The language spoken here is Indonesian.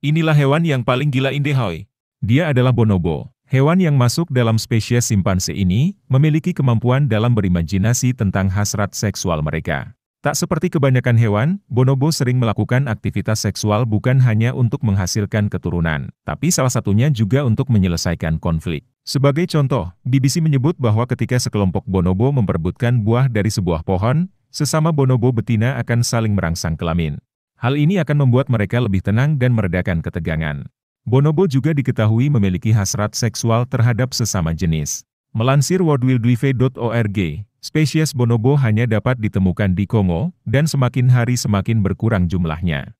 Inilah hewan yang paling gila Indehoi. Dia adalah bonobo. Hewan yang masuk dalam spesies simpanse ini memiliki kemampuan dalam berimajinasi tentang hasrat seksual mereka. Tak seperti kebanyakan hewan, bonobo sering melakukan aktivitas seksual bukan hanya untuk menghasilkan keturunan, tapi salah satunya juga untuk menyelesaikan konflik. Sebagai contoh, BBC menyebut bahwa ketika sekelompok bonobo memperebutkan buah dari sebuah pohon, sesama bonobo betina akan saling merangsang kelamin. Hal ini akan membuat mereka lebih tenang dan meredakan ketegangan. Bonobo juga diketahui memiliki hasrat seksual terhadap sesama jenis. Melansir worldwildlife.org, spesies bonobo hanya dapat ditemukan di Kongo, dan semakin hari semakin berkurang jumlahnya.